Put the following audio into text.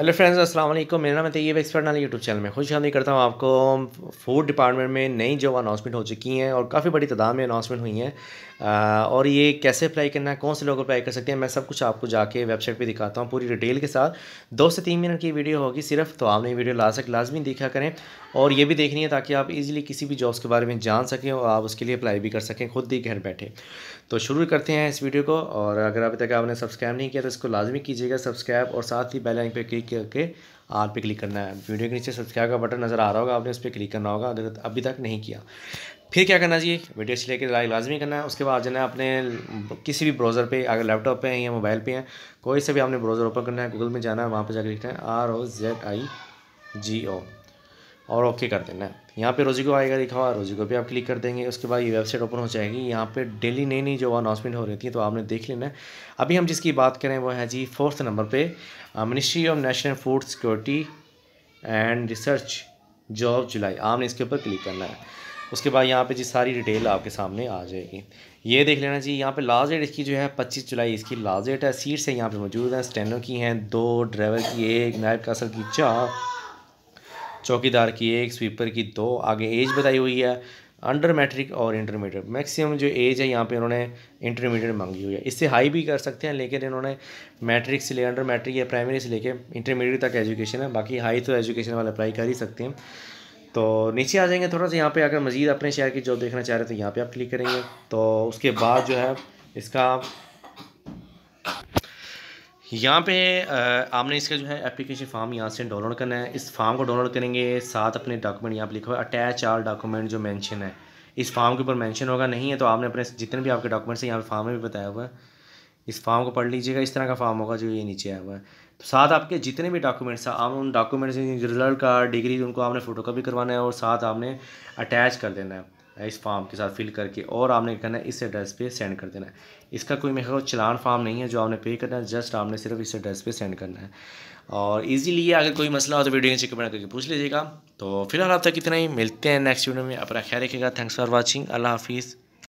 hello friends अस्सलाम वालेकुम मेरा नाम है तैयब एक्सपर्ट नाली यूट्यूब चैनल में खुश आमदी करता हूँ आपको फूड डिपार्टमेंट में नई जॉब अनाउंसमेंट हो चुकी हैं और काफ़ी बड़ी तादाद में अनाउंसमेंट हुई हैं और ये कैसे अप्लाई करना है कौन से लोग अप्लाई कर सकते हैं मैं सब कुछ आपको जाके वेबसाइट पे दिखाता हूँ पूरी डिटेल के साथ दो से तीन मिनट की वीडियो होगी सिर्फ तो आपने वीडियो लास्ट तक लाजमी देखा करें और ये भी देखनी है ताकि आप इजीली किसी भी जॉब्स के बारे में जान सकें और आप उसके लिए अप्लाई भी कर सकें खुद ही घर बैठे तो शुरू करते हैं इस वीडियो को और अगर अभी तक आपने सब्सक्राइब नहीं किया तो इसको लाजमी कीजिएगा सब्सक्राइब और साथ ही बेलाइन पर क्लिक करके आर पे क्लिक करना है वीडियो के नीचे सब्सक्राइब का बटन नज़र आ रहा होगा आपने उस पर क्लिक करना होगा अगर अभी तक नहीं किया फिर क्या करना चाहिए वीडियो अच्छी लेकर लाइक लाजमी करना है उसके बाद जाना है अपने किसी भी ब्राउज़र पे अगर लैपटॉप पे हैं या मोबाइल पे हैं कोई से भी आपने ब्राउज़र ओपन करना है गूगल में जाना है वहाँ पर जाकर लिखना है आर ओ जेड आई जी ओ और ओके कर देना है यहाँ पे को आएगा लिखा हुआ को भी आप क्लिक कर देंगे उसके बाद ये वेबसाइट ओपन हो जाएगी यहाँ पे डेली नई नई जो अनाउंसमेंट हो रही थी तो आपने देख लेना है अभी हम जिसकी बात करें वो है जी फोर्थ नंबर पे ministry of national food security and research job जुलाई आपने इसके ऊपर क्लिक करना है उसके बाद यहाँ पे जी सारी डिटेल आपके सामने आ जाएगी ये देख लेना जी यहाँ पे लास्ट डेट इसकी जो है पच्चीस जुलाई इसकी लास्ट डेट है सीट्स है यहाँ पे मौजूद हैं स्टैंडों की हैं दो ड्राइवर की एक नायब कासल की चार चौकीदार की एक स्वीपर की दो आगे एज बताई हुई है अंडर मैट्रिक और इंटरमीडिएट मैक्सिमम जो एज है यहाँ पे इन्होंने इंटरमीडिएट मांगी हुई है इससे हाई भी कर सकते हैं लेकिन इन्होंने मैट्रिक से ले अंडर मैट्रिक या प्राइमरी से लेके इंटरमीडिएट तक एजुकेशन है बाकी हाई तो एजुकेशन वाले अप्लाई कर ही सकते हैं तो नीचे आ जाएंगे थोड़ा सा यहाँ पर अगर मजीद अपने शहर की जॉब देखना चाह रहे हैं तो यहाँ पर आप क्लिक करेंगे तो उसके बाद जो है इसका यहाँ पे आपने इसका जो है एप्लीकेशन फॉर्म यहाँ से डाउनलोड करना है इस फॉर्म को डाउनलोड करेंगे साथ अपने डॉक्यूमेंट यहाँ पे लिखा हुआ अटैच आर डॉक्यूमेंट जो मेंशन है इस फॉर्म के ऊपर मेंशन होगा नहीं है तो आपने अपने जितने भी आपके डॉक्यूमेंट्स हैं यहाँ पे फॉर्म में भी बताया हुआ है इस फॉर्म को पढ़ लीजिएगा इस तरह का फॉर्म होगा जो ये नीचे आया हुआ है तो साथ आपके जितने भी डॉक्यूमेंट्स हैं आप उन डॉक्यूमेंट्स रिजल्ट का डिग्री उनको आपने फ़ोटो करवाना है और साथ आपने अटैच कर देना है इस फॉर्म के साथ फिल करके और आपने करना है इस एड्रेस पे सेंड कर देना है इसका कोई मेरे को चलान फॉर्म नहीं है जो आपने पे करना है जस्ट आपने सिर्फ इस एड्रेस पे सेंड करना है और इजीली अगर कोई मसला हो तो वीडियो चेक बना करके पूछ लीजिएगा तो फिलहाल आप तक इतना ही मिलते हैं नेक्स्ट वीडियो में अपना ख्याल रखिएगा थैंक्स फॉर वॉचिंग अल्लाह हाफिज़